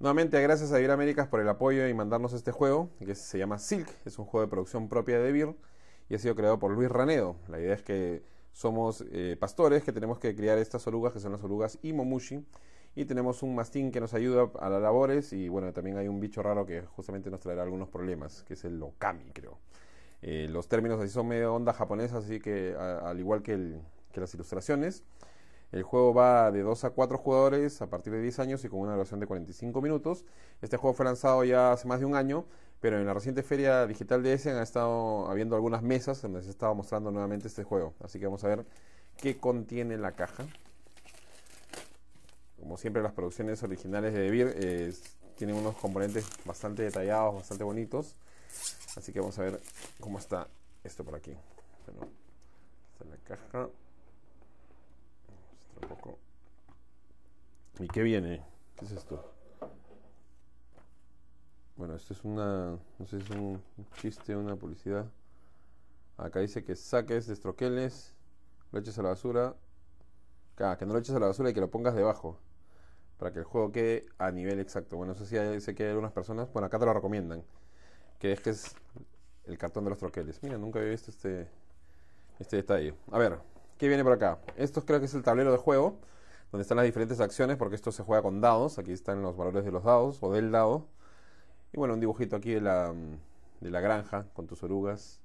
Nuevamente, gracias a Vir Américas por el apoyo y mandarnos este juego, que se llama Silk, es un juego de producción propia de Vir y ha sido creado por Luis Ranedo. La idea es que somos eh, pastores que tenemos que criar estas orugas, que son las orugas Imomushi, y tenemos un mastín que nos ayuda a las labores y bueno, también hay un bicho raro que justamente nos traerá algunos problemas, que es el okami, creo. Eh, los términos así son medio onda japonesa, así que al igual que las ilustraciones. El juego va de 2 a 4 jugadores a partir de 10 años y con una duración de 45 minutos. Este juego fue lanzado ya hace más de un año, pero en la reciente feria digital de Essen ha estado habiendo algunas mesas donde se estaba mostrando nuevamente este juego. Así que vamos a ver qué contiene la caja. Como siempre, las producciones originales de Debir eh, tienen unos componentes bastante detallados, bastante bonitos. Así que vamos a ver cómo está esto por aquí. la caja. ¿Y qué viene? ¿Qué es esto? Bueno, esto es una. No sé si es un chiste, una publicidad. Acá dice que saques, troqueles, lo eches a la basura. Acá que no lo eches a la basura y que lo pongas debajo. Para que el juego quede a nivel exacto. Bueno, eso sí, sé que hay algunas personas. Bueno, acá te lo recomiendan. Que es que es el cartón de los troqueles. Mira, nunca había visto este, este detalle. A ver, ¿qué viene por acá? Esto creo que es el tablero de juego donde están las diferentes acciones, porque esto se juega con dados, aquí están los valores de los dados o del dado. Y bueno, un dibujito aquí de la, mm, de la granja con tus orugas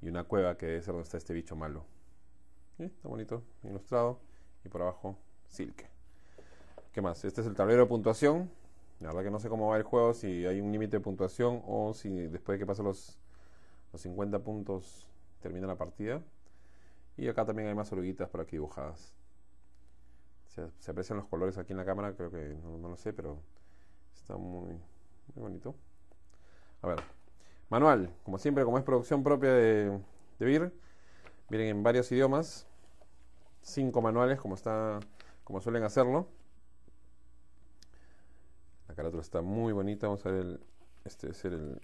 y una cueva que es donde está este bicho malo. Está bonito, ilustrado. Y por abajo, Silke. ¿Qué más? Este es el tablero de puntuación. La verdad que no sé cómo va el juego, si hay un límite de puntuación o si después de que pasen los, los 50 puntos termina la partida. Y acá también hay más oruguitas por aquí dibujadas. Se, aprecian los colores aquí en la cámara, creo que no, lo sé, pero está muy, bonito. A ver, manual, como siempre, como es producción propia de, de Vir, vienen en varios idiomas, cinco manuales, como está, como suelen hacerlo. La carátula está muy bonita, vamos a ver el, este es el,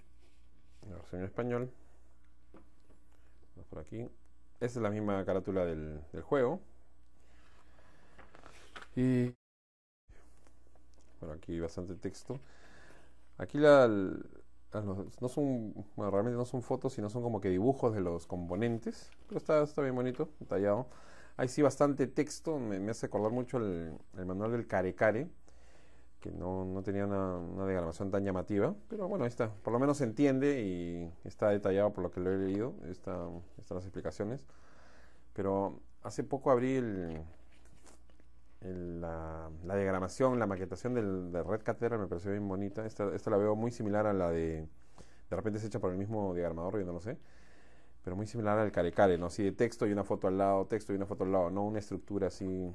español. Vamos por aquí. Esta es la misma carátula del juego. Y bueno, aquí bastante texto. Aquí la, ah, no son, bueno, realmente no son fotos, sino son como que dibujos de los componentes. Pero está, está bien bonito, detallado. Ahí sí bastante texto, me, hace acordar mucho el, manual del Carecare, que no, no tenía una, una, diagramación tan llamativa. Pero bueno, ahí está, por lo menos se entiende y está detallado por lo que lo he leído, está, están las explicaciones. Pero hace poco abrí el, la, diagramación, la maquetación del, de Red me pareció bien bonita. Esta, la veo muy similar a la de. De repente es hecha por el mismo diagramador, yo no lo sé. Pero muy similar al Carecare, ¿no? Así de texto y una foto al lado, texto y una foto al lado, no una estructura así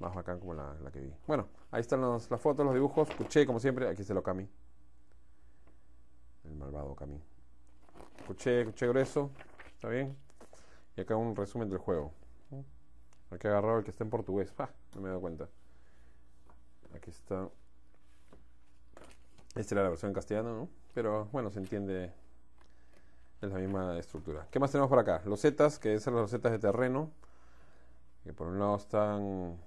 más bacán como la, la que vi. Bueno, ahí están las fotos, los dibujos. Escuché, como siempre, aquí se lo Cami. El malvado Cami. Escuché, escuché grueso, está bien. Y acá un resumen del juego. Aquí que agarrar el que está en portugués. No me he dado cuenta. Aquí está. Esta era la versión en castellano, ¿no? Pero bueno, se entiende. Es la misma estructura. ¿Qué más tenemos por acá? Los Losetas, que son las losetas de terreno. Que por un lado están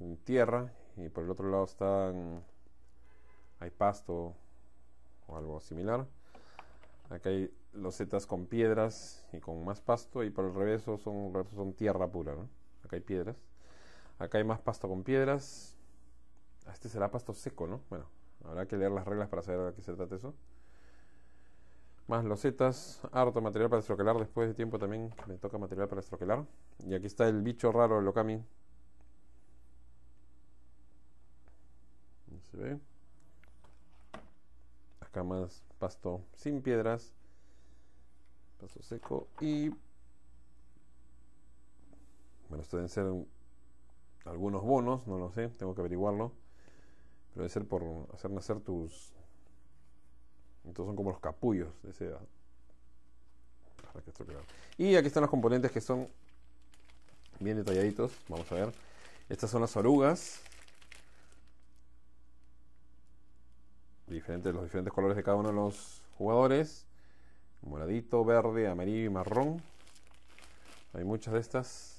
en tierra y por el otro lado están. Hay pasto o algo similar. Aquí hay los losetas con piedras y con más pasto y por el revés son, son tierra pura, ¿no? Acá hay piedras. Acá hay más pasto con piedras. Ah, este será pasto seco, ¿no? Bueno, habrá que leer las reglas para saber a qué se trata eso. Más losetas, harto material para estroquelar. Después de tiempo también me toca material para estroquelar. Y aquí está el bicho raro, el Okami. se ve. Acá más pasto sin piedras. Pasto seco y bueno, esto deben ser algunos bonos, no lo sé, tengo que averiguarlo. Pero debe ser por hacer nacer tus. Entonces son como los capullos de seda. Y aquí están los componentes que son bien detalladitos. Vamos a ver. Estas son las orugas. Diferentes, los diferentes colores de cada uno de los jugadores. Moradito, verde, amarillo y marrón. Hay muchas de estas.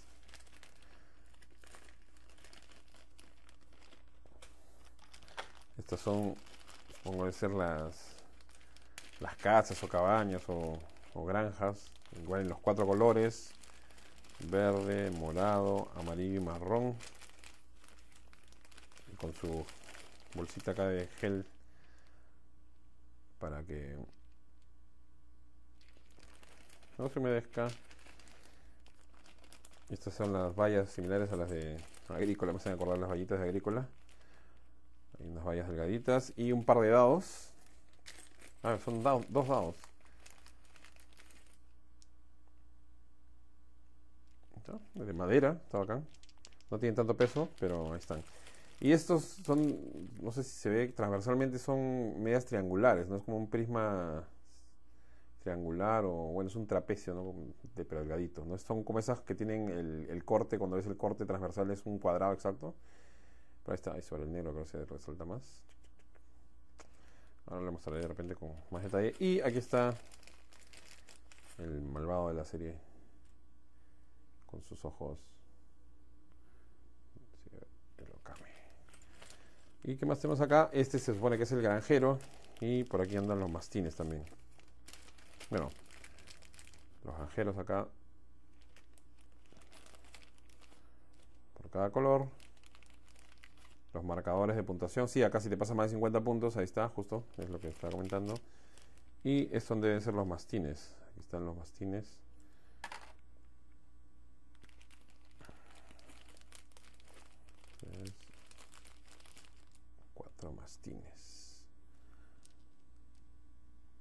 Estas son, supongo de ser las, las casas o cabañas o, granjas, igual en los cuatro colores, verde, morado, amarillo y marrón. con su bolsita acá de gel para que no se humedezca. Estas son las vallas similares a las de agrícola, me hacen acordar las vallitas de agrícola unas vallas delgaditas y un par de dados. son dos dados. De madera, está acá. No tienen tanto peso, pero ahí están. Y estos son, no sé si se ve transversalmente, son medias triangulares, ¿no? Es como un prisma triangular o, bueno, es un trapecio, ¿no? De pero delgadito, ¿no? Son como esas que tienen el corte, cuando ves el corte transversal es un cuadrado exacto ahí está, ahí sobre el negro creo que se resalta más. Ahora le mostraré de repente con más detalle. Y aquí está el malvado de la serie con sus ojos. ¿Y qué más tenemos acá? Este se supone que es el granjero. Y por aquí andan los mastines también. Bueno, los granjeros acá. Por cada color los marcadores de puntuación. Sí, acá si te pasa más de 50 puntos, ahí está, justo, es lo que está comentando. Y es donde deben ser los mastines. Aquí están los mastines. cuatro mastines.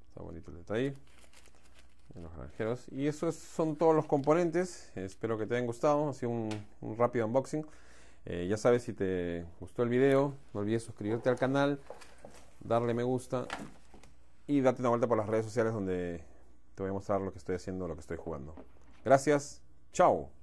Está bonito el detalle. los Y eso son todos los componentes. Espero que te hayan gustado. Ha sido un, un rápido unboxing. Eh, ya sabes, si te gustó el video, no olvides suscribirte al canal, darle me gusta y darte una vuelta por las redes sociales donde te voy a mostrar lo que estoy haciendo, lo que estoy jugando. Gracias, chao.